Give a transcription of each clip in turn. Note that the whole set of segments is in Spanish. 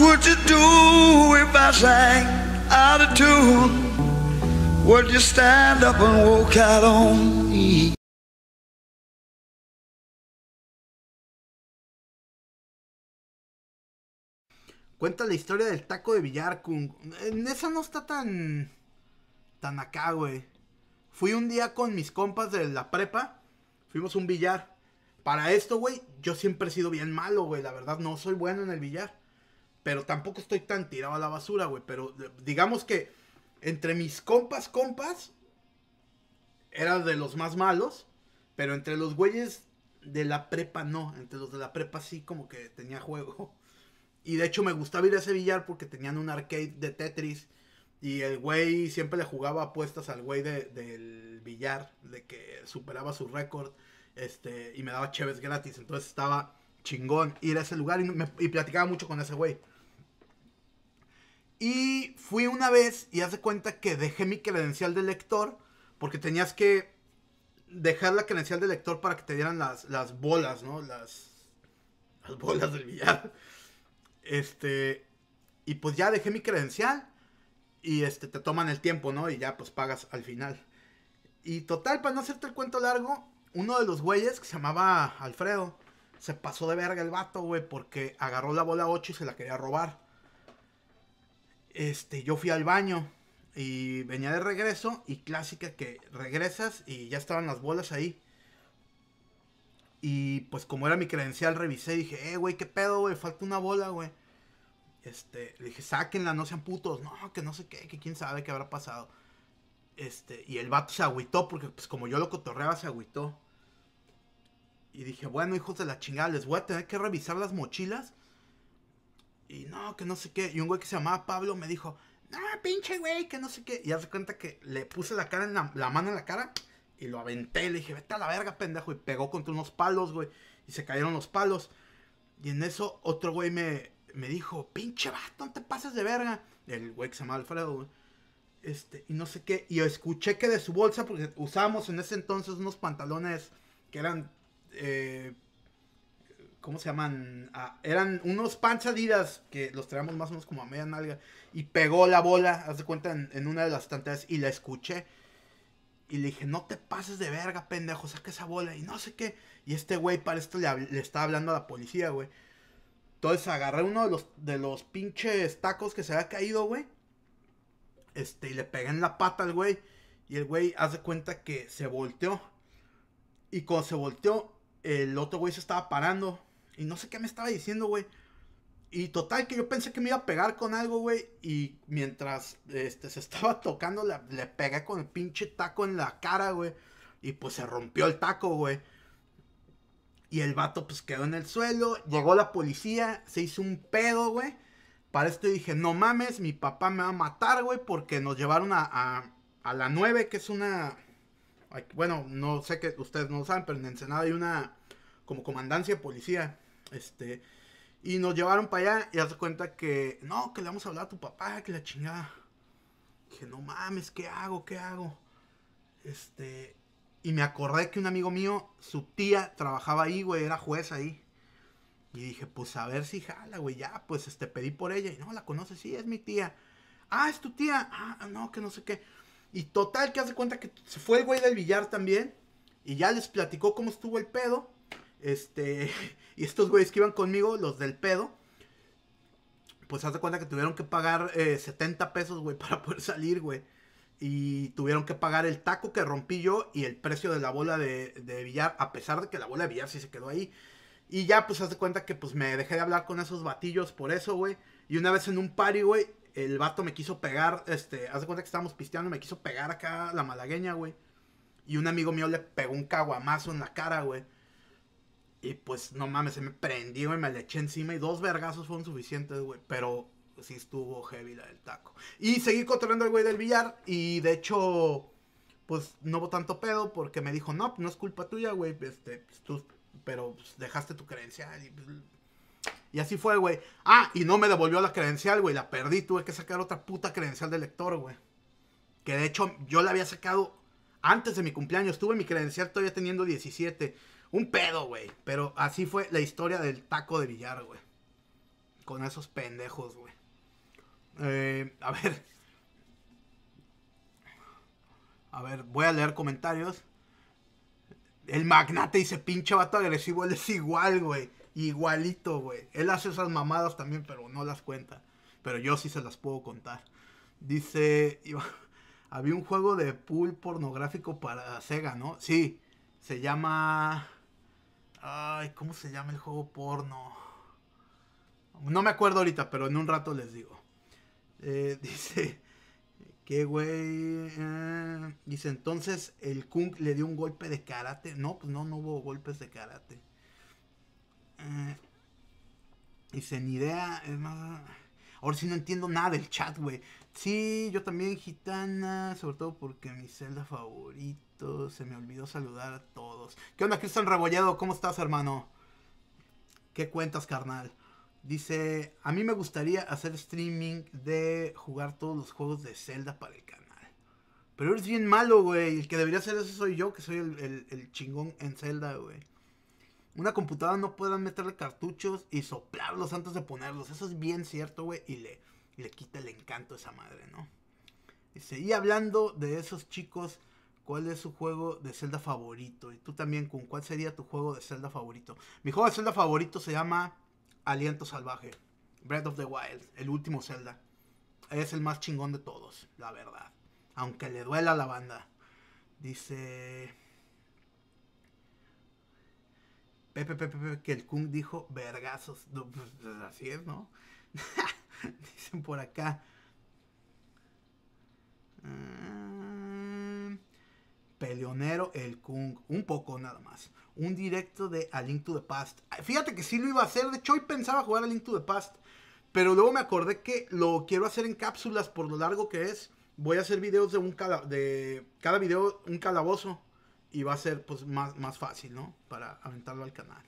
would you do if I sang out Would you stand up and walk out on me? Cuenta la historia del taco de billar, con, En eh, esa no está tan. tan acá, güey. Fui un día con mis compas de la prepa. Fuimos a un billar. Para esto, güey, yo siempre he sido bien malo, güey. La verdad, no soy bueno en el billar pero tampoco estoy tan tirado a la basura, güey. Pero eh, digamos que entre mis compas, compas, era de los más malos, pero entre los güeyes de la prepa no, entre los de la prepa sí como que tenía juego. Y de hecho me gustaba ir a ese billar porque tenían un arcade de Tetris y el güey siempre le jugaba apuestas al güey del billar, de que superaba su récord este, y me daba cheves gratis. Entonces estaba chingón ir a ese lugar y, y platicaba mucho con ese güey. Y fui una vez y hace cuenta que dejé mi credencial de lector porque tenías que dejar la credencial de lector para que te dieran las, las bolas, ¿no? Las, las bolas del billar. Este, y pues ya dejé mi credencial y este, te toman el tiempo, ¿no? Y ya pues pagas al final. Y total, para no hacerte el cuento largo, uno de los güeyes que se llamaba Alfredo se pasó de verga el vato, güey, porque agarró la bola 8 y se la quería robar este, yo fui al baño y venía de regreso y clásica que regresas y ya estaban las bolas ahí. Y pues como era mi credencial, revisé y dije, eh, güey, ¿qué pedo, güey? Falta una bola, güey. Este, le dije, sáquenla, no sean putos. No, que no sé qué, que quién sabe qué habrá pasado. Este, y el vato se agüitó porque pues como yo lo cotorreaba, se agüitó. Y dije, bueno, hijos de la chingada, les voy a tener que revisar las mochilas y no, que no sé qué. Y un güey que se llamaba Pablo me dijo, no, pinche güey, que no sé qué. Y hace cuenta que le puse la, mano en la cara y lo aventé. Le dije, vete a la verga, pendejo. Y pegó contra unos palos, güey. Y se cayeron los palos. Y en eso otro güey me, me dijo, pinche vato, no te pases de verga. El güey que se llamaba Alfredo, güey. Este, y no sé qué. Y escuché que de su bolsa, porque usábamos en ese entonces unos pantalones que eran eh, ¿Cómo se llaman? Ah, eran unos panchadidas que los traíamos más o menos como a media nalga. Y pegó la bola, haz de cuenta, en, una de las tantas y la escuché. Y le dije, no te pases de verga, pendejo, saca esa bola. Y no sé qué. Y este güey para esto le, estaba hablando a la policía, güey. Entonces agarré uno de los, de los pinches tacos que se había caído, güey. Este, y le pegué en la pata al güey. Y el güey hace cuenta que se volteó. Y cuando se volteó, el otro güey se estaba parando. Y no sé qué me estaba diciendo, güey. Y total, que yo pensé que me iba a pegar con algo, güey. Y mientras este, se estaba tocando, le, pegué con el pinche taco en la cara, güey. Y pues se rompió el taco, güey. Y el vato pues quedó en el suelo. Llegó la policía, se hizo un pedo, güey. Para esto dije, no mames, mi papá me va a matar, güey. Porque nos llevaron a, a, la 9, que es una... Bueno, no sé que ustedes no lo saben, pero en Ensenada hay una como comandancia de policía. Este, y nos llevaron para allá y hace cuenta que, no, que le vamos a hablar a tu papá, que la chingada. Que no mames, ¿qué hago? ¿Qué hago? Este, y me acordé que un amigo mío, su tía, trabajaba ahí, güey, era juez ahí. Y dije, pues a ver si jala, güey, ya, pues este, pedí por ella. Y no, la conoces, sí, es mi tía. Ah, es tu tía. Ah, no, que no sé qué. Y total, que hace cuenta que se fue el güey del billar también. Y ya les platicó cómo estuvo el pedo. Este, y estos güeyes que iban conmigo, los del pedo, pues haz de cuenta que tuvieron que pagar 70 eh, pesos, güey, para poder salir, güey. Y tuvieron que pagar el taco que rompí yo y el precio de la bola de, de billar, a pesar de que la bola de billar sí se quedó ahí. Y ya, pues, haz de cuenta que, pues, me dejé de hablar con esos batillos por eso, güey. Y una vez en un party, güey, el vato me quiso pegar, este, haz de cuenta que estábamos pisteando, me quiso pegar acá la malagueña, güey. Y un amigo mío le pegó un caguamazo en la cara, güey. Y pues no mames, se me prendió y me le eché encima y dos vergazos fueron suficientes, güey. Pero sí estuvo heavy la del taco. Y seguí controlando al güey del billar y de hecho, pues no hubo tanto pedo porque me dijo, no, no es culpa tuya, güey, este, pues, pero pues, dejaste tu credencial pues, y, así fue, güey. Ah, y no me devolvió la credencial, güey, la perdí, tuve que sacar otra puta credencial de lector, güey. Que de hecho yo la había sacado antes de mi cumpleaños, tuve mi credencial todavía teniendo 17 un pedo, güey. Pero así fue la historia del taco de billar, güey. Con esos pendejos, güey. Eh, a ver. A ver, voy a leer comentarios. El magnate dice, pinche vato agresivo, él es igual, güey. Igualito, güey. Él hace esas mamadas también, pero no las cuenta. Pero yo sí se las puedo contar. Dice, había un juego de pool pornográfico para Sega, ¿no? Sí, se llama... Ay, ¿cómo se llama el juego porno? No me acuerdo ahorita, pero en un rato les digo. Eh, dice ¿qué güey. Eh, dice entonces el Kung le dio un golpe de karate. No, pues no, no hubo golpes de karate. Eh, dice ni idea. Es más. Ahora sí no entiendo nada del chat, güey. Sí, yo también gitana, sobre todo porque mi celda favorita se me olvidó saludar a todos. ¿Qué onda, Cristian Rebolledo? ¿Cómo estás, hermano? ¿Qué cuentas, carnal? Dice, a mí me gustaría hacer streaming de jugar todos los juegos de Zelda para el canal. Pero eres bien malo, güey. El que debería hacer eso soy yo, que soy el, chingón en Zelda, güey. Una computadora no puedan meterle cartuchos y soplarlos antes de ponerlos. Eso es bien cierto, güey. Y le, le quita el encanto a esa madre, ¿no? Dice, y hablando de esos chicos cuál es su juego de Zelda favorito. Y tú también, Kun, ¿cuál sería tu juego de Zelda favorito? Mi juego de Zelda favorito se llama Aliento Salvaje, Breath of the Wild, el último Zelda. Es el más chingón de todos, la verdad. Aunque le duela a la banda. Dice... Pepe, que el Kun dijo vergazos. Pues, pues, así es, ¿no? Dicen por acá. Ah, peleonero el Kung, un poco nada más. Un directo de A Link to the Past. Fíjate que sí lo iba a hacer, de hecho hoy pensaba jugar A Link to the Past, pero luego me acordé que lo quiero hacer en cápsulas por lo largo que es. Voy a hacer videos de un cada, de cada video un calabozo y va a ser pues más, fácil, ¿no? Para aventarlo al canal.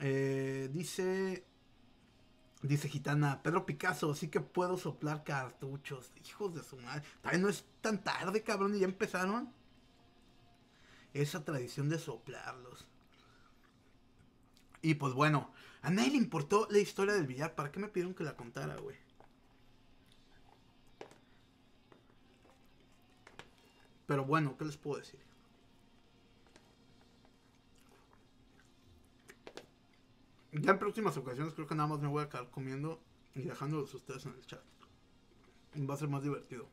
Eh, dice Dice Gitana, Pedro Picasso, sí que puedo soplar cartuchos. Hijos de su madre. También no es tan tarde, cabrón, y ya empezaron esa tradición de soplarlos. Y pues bueno, a nadie le importó la historia del billar. ¿Para qué me pidieron que la contara, güey? Pero bueno, ¿qué les puedo decir? Ya en próximas ocasiones creo que nada más me voy a quedar comiendo y dejándolos ustedes en el chat. Va a ser más divertido.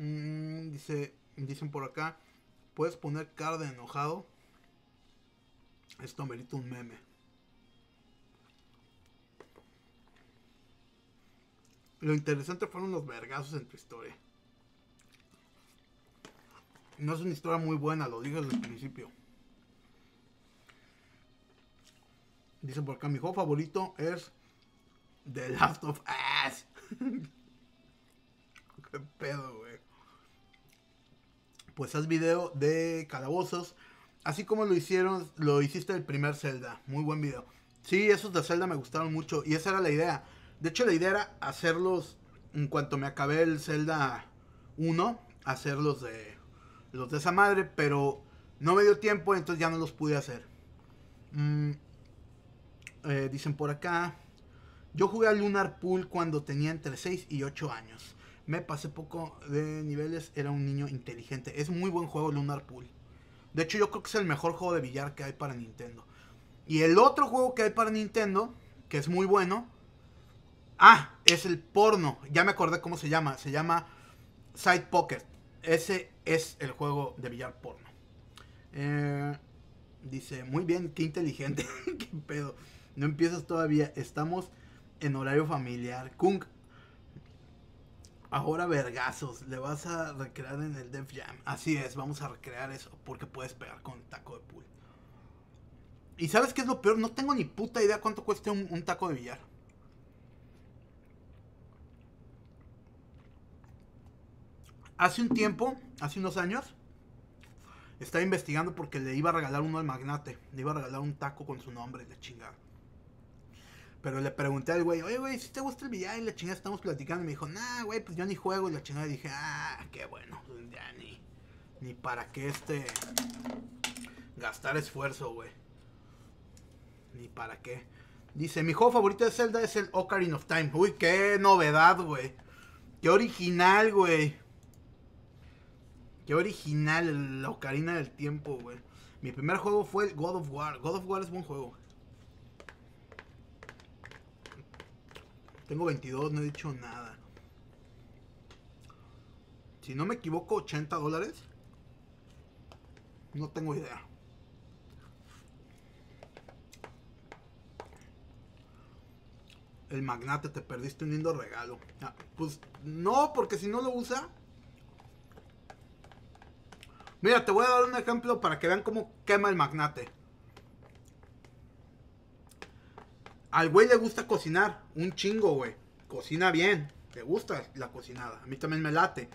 Mm, dice, dicen por acá, puedes poner cara de enojado. Esto merita un meme. Lo interesante fueron los vergazos en tu historia. No es una historia muy buena, lo dije desde el principio. Dicen por acá, mi juego favorito es The Last of Us. Qué pedo, güey pues haz video de calabozos, así como lo hicieron, lo hiciste el primer celda muy buen video. Sí, esos de Zelda me gustaron mucho y esa era la idea. De hecho, la idea era hacerlos en cuanto me acabé el Zelda 1, hacerlos de los de esa madre, pero no me dio tiempo, entonces ya no los pude hacer. Mm, eh, dicen por acá, yo jugué a Lunar Pool cuando tenía entre 6 y 8 años. Me pasé poco de niveles, era un niño inteligente. Es muy buen juego Lunar Pool. De hecho, yo creo que es el mejor juego de billar que hay para Nintendo. Y el otro juego que hay para Nintendo, que es muy bueno. Ah, es el porno. Ya me acordé cómo se llama. Se llama Side Pocket. Ese es el juego de billar porno. Eh, dice, muy bien, qué inteligente. qué pedo. No empiezas todavía. Estamos en horario familiar. Kung, Ahora vergazos, le vas a recrear en el Def Jam. Así es, vamos a recrear eso porque puedes pegar con taco de pool. ¿Y sabes qué es lo peor? No tengo ni puta idea cuánto cuesta un, taco de billar. Hace un tiempo, hace unos años, estaba investigando porque le iba a regalar uno al magnate. Le iba a regalar un taco con su nombre, la chingada. Pero le pregunté al güey, oye, güey, si te gusta el billar y la chingada estamos platicando. Y me dijo, nah, güey, pues yo ni juego. Y la chingada dije, ah, qué bueno. Pues ya ni, ni para qué este. Gastar esfuerzo, güey. Ni para qué. Dice, mi juego favorito de Zelda es el Ocarina of Time. Uy, qué novedad, güey. Qué original, güey. Qué original la Ocarina del Tiempo, güey. Mi primer juego fue el God of War. God of War es buen juego. Tengo 22, no he dicho nada. Si no me equivoco, 80 dólares. No tengo idea. El magnate, te perdiste un lindo regalo. Ah, pues no, porque si no lo usa. Mira, te voy a dar un ejemplo para que vean cómo quema el magnate. Al güey le gusta cocinar, un chingo, güey. Cocina bien, le gusta la cocinada, a mí también me late.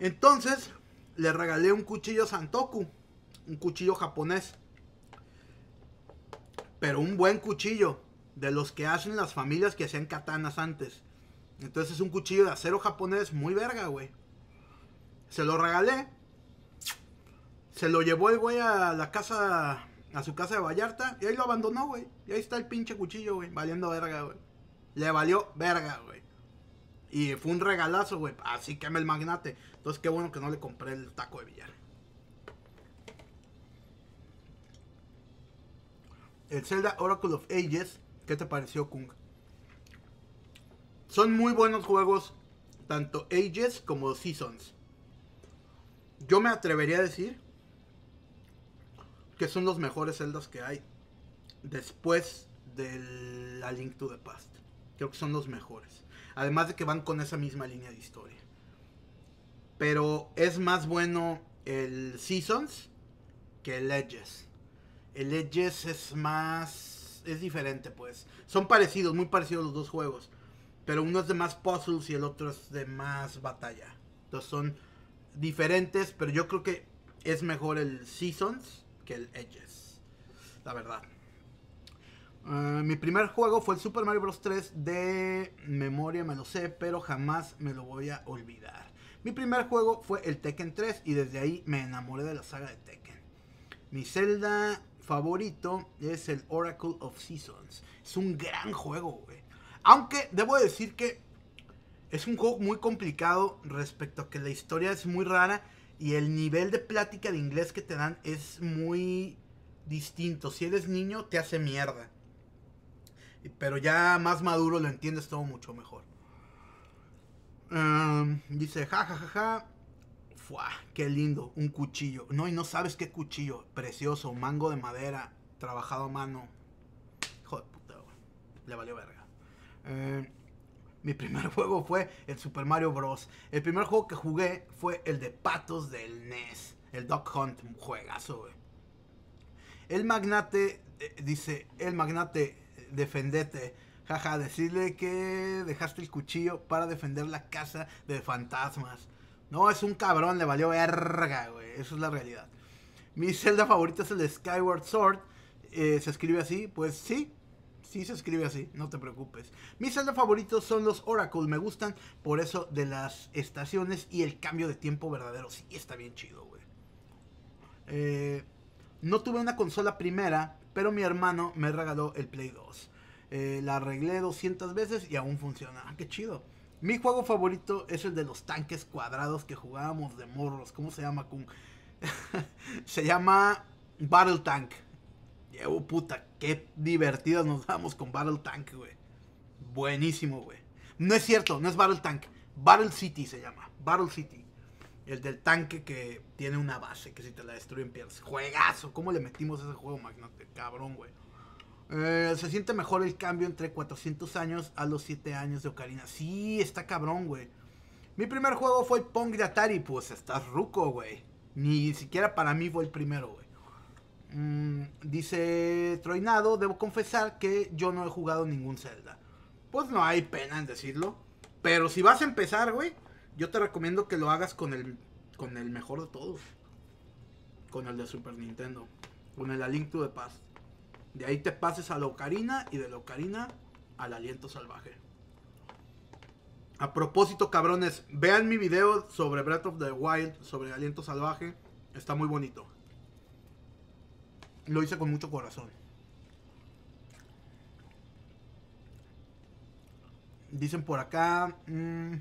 Entonces, le regalé un cuchillo Santoku, un cuchillo japonés. Pero un buen cuchillo, de los que hacen las familias que hacían katanas antes. Entonces es un cuchillo de acero japonés muy verga, güey. Se lo regalé. Se lo llevó el güey a la casa a su casa de Vallarta y ahí lo abandonó, güey. Y ahí está el pinche cuchillo, güey, valiendo verga, güey. Le valió verga, güey. Y fue un regalazo, güey. Así me el magnate. Entonces, qué bueno que no le compré el taco de billar. El Zelda Oracle of Ages, ¿qué te pareció, Kung? Son muy buenos juegos, tanto Ages como Seasons. Yo me atrevería a decir que son los mejores celdas que hay después de la Link to the Past. Creo que son los mejores. Además de que van con esa misma línea de historia. Pero es más bueno el Seasons que el Edges. El Edges es más... es diferente pues. Son parecidos, muy parecidos los dos juegos. Pero uno es de más puzzles y el otro es de más batalla. Entonces son diferentes, pero yo creo que es mejor el Seasons Edges. La verdad. Ah, mi primer juego fue el Super Mario Bros. 3 de memoria, me lo sé, pero jamás me lo voy a olvidar. Mi primer juego fue el Tekken 3 y desde ahí me enamoré de la saga de Tekken. Mi Zelda favorito es el Oracle of Seasons. Es un gran juego, Aunque debo decir que es un juego muy complicado respecto a que la historia es muy rara y el nivel de plática de inglés que te dan es muy distinto. Si eres niño, te hace mierda. Pero ya más maduro lo entiendes todo mucho mejor. Em, dice, ja, ja, ja, qué lindo, un cuchillo. No, y no sabes qué cuchillo. Precioso, mango de madera, trabajado a mano. Hijo de puta, le valió verga. Em, mi primer juego fue el Super Mario Bros. El primer juego que jugué fue el de Patos del NES. El Duck Hunt, juegazo, güey. El magnate, eh, dice, el magnate, eh, defendete. Jaja, decirle que dejaste el cuchillo para defender la casa de fantasmas. No, es un cabrón, le valió verga, güey. Eso es la realidad. Mi celda favorita es el de Skyward Sword. Eh, se escribe así, pues sí, Sí se escribe así, no te preocupes. Mis saldo favoritos son los Oracle, me gustan por eso de las estaciones y el cambio de tiempo verdadero. Sí, está bien chido, güey. Eh, no tuve una consola primera, pero mi hermano me regaló el Play 2. Eh, la arreglé 200 veces y aún funciona. Ah, qué chido. Mi juego favorito es el de los tanques cuadrados que jugábamos de morros. ¿Cómo se llama, se llama Battle Tank. Llevo puta, qué divertidas nos damos con Battle Tank, güey. Buenísimo, güey. No es cierto, no es Battle Tank. Battle City se llama. Battle City. El del tanque que tiene una base que si te la destruyen pierdes. Juegazo. ¿Cómo le metimos ese juego, Magnate? Cabrón, güey. Eh, se siente mejor el cambio entre 400 años a los 7 años de Ocarina. Sí, está cabrón, güey. Mi primer juego fue Pong de Atari. Pues estás ruco, güey. Ni siquiera para mí fue el primero, güey. Mm, dice Troinado, debo confesar que yo no he jugado ningún Zelda. Pues no hay pena en decirlo. Pero si vas a empezar, güey, yo te recomiendo que lo hagas con el, con el mejor de todos. Con el de Super Nintendo. Con el A Link to the De ahí te pases a la Ocarina y de la Ocarina al Aliento Salvaje. A propósito, cabrones, vean mi video sobre Breath of the Wild, sobre Aliento Salvaje. Está muy bonito lo hice con mucho corazón. Dicen por acá, mm,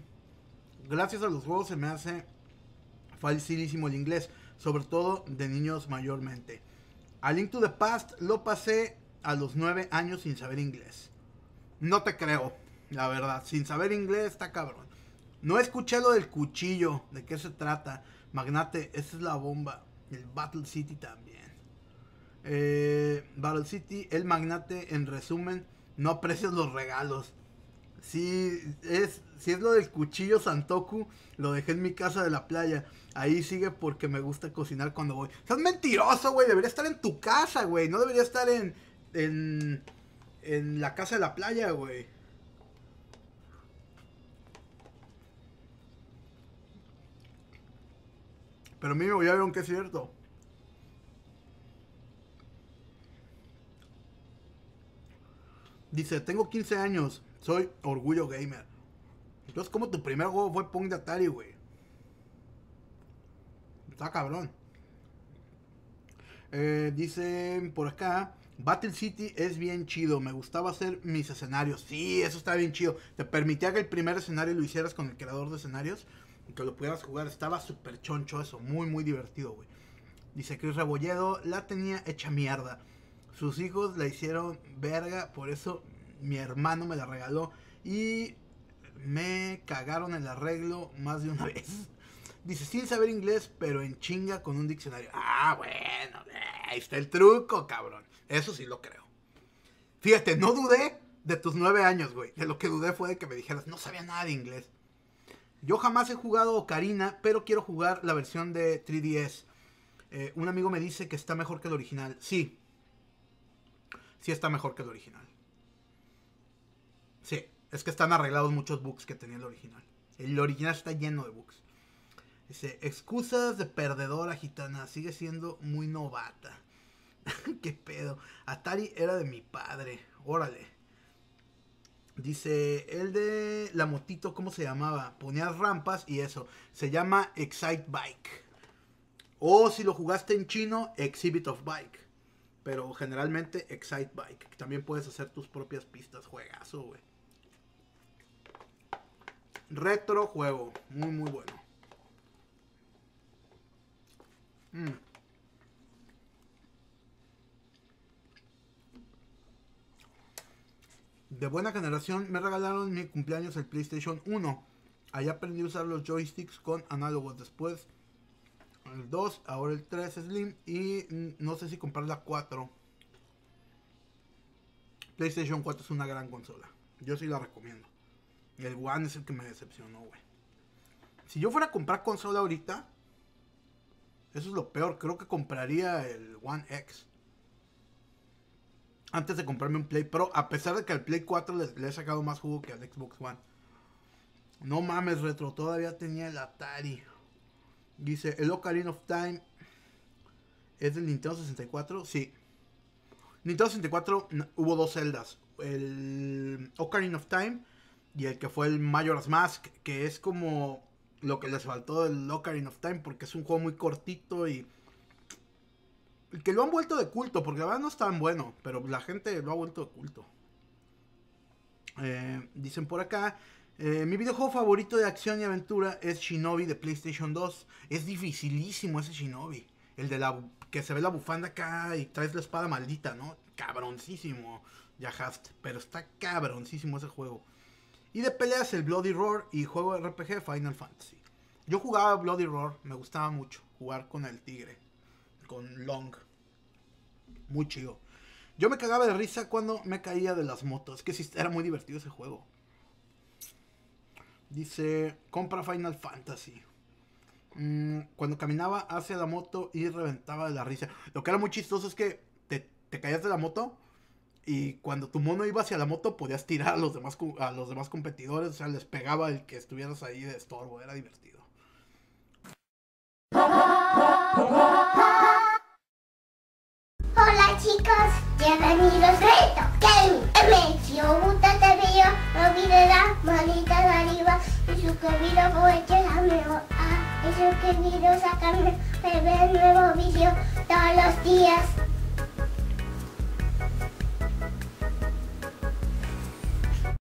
gracias a los juegos se me hace facilísimo el inglés, sobre todo de niños mayormente. A Link to the Past lo pasé a los 9 años sin saber inglés. No te creo, la verdad, sin saber inglés está cabrón. No escuché lo del cuchillo, de qué se trata. Magnate, esa es la bomba. El Battle City también. Eh, Battle City, el magnate, en resumen, no aprecias los regalos. Si es, si es lo del cuchillo Santoku, lo dejé en mi casa de la playa. Ahí sigue porque me gusta cocinar cuando voy. Estás mentiroso, güey. Debería estar en tu casa, güey. No debería estar en, en, en la casa de la playa, güey. Pero voy a ver que es cierto. Dice, tengo 15 años, soy orgullo gamer. Entonces, como tu primer juego fue Pong de Atari, güey. Está cabrón. Eh, dice por acá, Battle City es bien chido, me gustaba hacer mis escenarios. Sí, eso está bien chido. Te permitía que el primer escenario lo hicieras con el creador de escenarios y que lo pudieras jugar. Estaba súper choncho eso, muy, muy divertido, güey. Dice Chris Rebolledo, la tenía hecha mierda. Sus hijos la hicieron verga, por eso mi hermano me la regaló y me cagaron el arreglo más de una vez. Dice, sin saber inglés, pero en chinga con un diccionario. Ah, bueno, ahí está el truco, cabrón. Eso sí lo creo. Fíjate, no dudé de tus nueve años, güey. De lo que dudé fue de que me dijeras, no sabía nada de inglés. Yo jamás he jugado Ocarina, pero quiero jugar la versión de 3DS. Eh, un amigo me dice que está mejor que el original. Sí, sí está mejor que el original. Sí, es que están arreglados muchos bugs que tenía el original. El original está lleno de bugs. Dice, excusas de perdedora gitana, sigue siendo muy novata. ¿Qué pedo? Atari era de mi padre, órale. Dice, el de la motito, ¿cómo se llamaba? Ponía rampas y eso. Se llama Excite Bike. O oh, si lo jugaste en chino, Exhibit of Bike. Pero generalmente Excite Bike. También puedes hacer tus propias pistas. Juegazo, güey. Retro juego. Muy, muy bueno. Mm. De buena generación me regalaron mi cumpleaños el PlayStation 1. Ahí aprendí a usar los joysticks con análogos. Después el 2, ahora el 3 Slim y mm, no sé si comprar la 4. PlayStation 4 es una gran consola. Yo sí la recomiendo. El One es el que me decepcionó, güey. Si yo fuera a comprar consola ahorita, eso es lo peor. Creo que compraría el One X. Antes de comprarme un Play Pro, a pesar de que al Play 4 le, he sacado más jugo que al Xbox One. No mames, retro, todavía tenía el Atari. Dice, ¿el Ocarina of Time es del Nintendo 64? Sí. Nintendo 64 hubo dos celdas. El Ocarina of Time y el que fue el Majora's Mask, que es como lo que les faltó del Ocarina of Time porque es un juego muy cortito y que lo han vuelto de culto, porque la verdad no es tan bueno, pero la gente lo ha vuelto de culto. Eh, dicen por acá eh, mi videojuego favorito de acción y aventura es Shinobi de PlayStation 2. Es dificilísimo ese Shinobi. El de la que se ve la bufanda acá y traes la espada maldita, ¿no? Cabroncísimo, ya haste, pero está cabroncísimo ese juego. Y de peleas el Bloody Roar y juego RPG Final Fantasy. Yo jugaba Bloody Roar, me gustaba mucho jugar con el tigre, con Long. Muy chido. Yo me cagaba de risa cuando me caía de las motos, que sí, era muy divertido ese juego. Dice, compra Final Fantasy. Mm, cuando caminaba hacia la moto y reventaba de la risa. Lo que era muy chistoso es que te, te caías de la moto y cuando tu mono iba hacia la moto podías tirar a los demás, a los demás competidores. O sea, les pegaba el que estuvieras ahí de estorbo. Era divertido. chicos, bienvenidos a esto, Gaming M. Si os gusta este vídeo, no olvidéis dar manita arriba y suscribiros porque es la mejor. y suscribiros a sacarme nuevo vídeo todos los días.